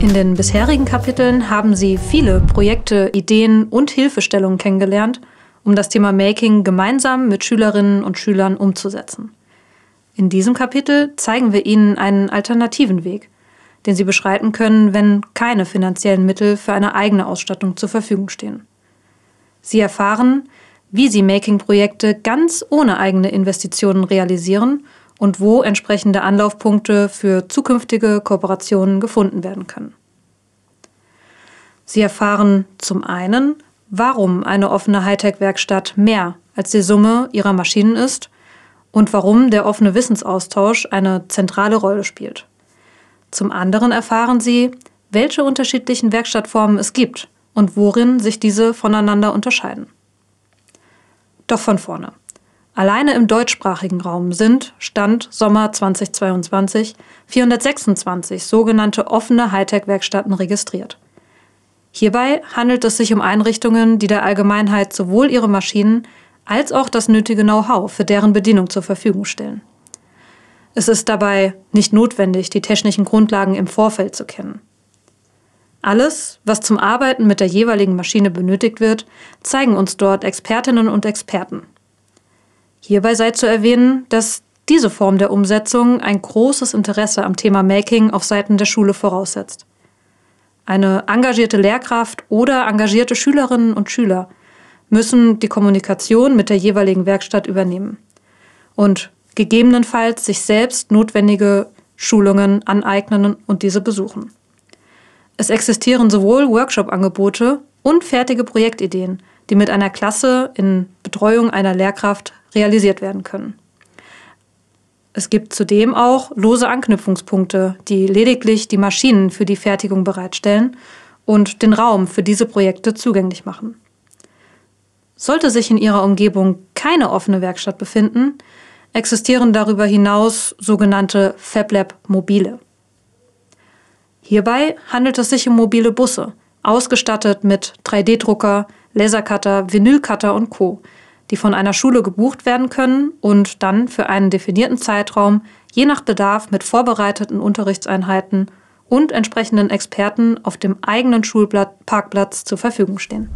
In den bisherigen Kapiteln haben Sie viele Projekte, Ideen und Hilfestellungen kennengelernt, um das Thema Making gemeinsam mit Schülerinnen und Schülern umzusetzen. In diesem Kapitel zeigen wir Ihnen einen alternativen Weg, den Sie beschreiten können, wenn keine finanziellen Mittel für eine eigene Ausstattung zur Verfügung stehen. Sie erfahren, wie Sie Making-Projekte ganz ohne eigene Investitionen realisieren und wo entsprechende Anlaufpunkte für zukünftige Kooperationen gefunden werden können. Sie erfahren zum einen, warum eine offene Hightech-Werkstatt mehr als die Summe ihrer Maschinen ist und warum der offene Wissensaustausch eine zentrale Rolle spielt. Zum anderen erfahren Sie, welche unterschiedlichen Werkstattformen es gibt und worin sich diese voneinander unterscheiden. Doch von vorne. Alleine im deutschsprachigen Raum sind, Stand Sommer 2022, 426 sogenannte offene Hightech-Werkstätten registriert. Hierbei handelt es sich um Einrichtungen, die der Allgemeinheit sowohl ihre Maschinen als auch das nötige Know-how für deren Bedienung zur Verfügung stellen. Es ist dabei nicht notwendig, die technischen Grundlagen im Vorfeld zu kennen. Alles, was zum Arbeiten mit der jeweiligen Maschine benötigt wird, zeigen uns dort Expertinnen und Experten. Hierbei sei zu erwähnen, dass diese Form der Umsetzung ein großes Interesse am Thema Making auf Seiten der Schule voraussetzt. Eine engagierte Lehrkraft oder engagierte Schülerinnen und Schüler müssen die Kommunikation mit der jeweiligen Werkstatt übernehmen und gegebenenfalls sich selbst notwendige Schulungen aneignen und diese besuchen. Es existieren sowohl Workshop-Angebote und fertige Projektideen, die mit einer Klasse in Betreuung einer Lehrkraft realisiert werden können. Es gibt zudem auch lose Anknüpfungspunkte, die lediglich die Maschinen für die Fertigung bereitstellen und den Raum für diese Projekte zugänglich machen. Sollte sich in Ihrer Umgebung keine offene Werkstatt befinden, existieren darüber hinaus sogenannte FabLab Mobile. Hierbei handelt es sich um mobile Busse, ausgestattet mit 3D-Drucker, Lasercutter, Vinylcutter und Co., die von einer Schule gebucht werden können und dann für einen definierten Zeitraum je nach Bedarf mit vorbereiteten Unterrichtseinheiten und entsprechenden Experten auf dem eigenen Schulparkplatz zur Verfügung stehen.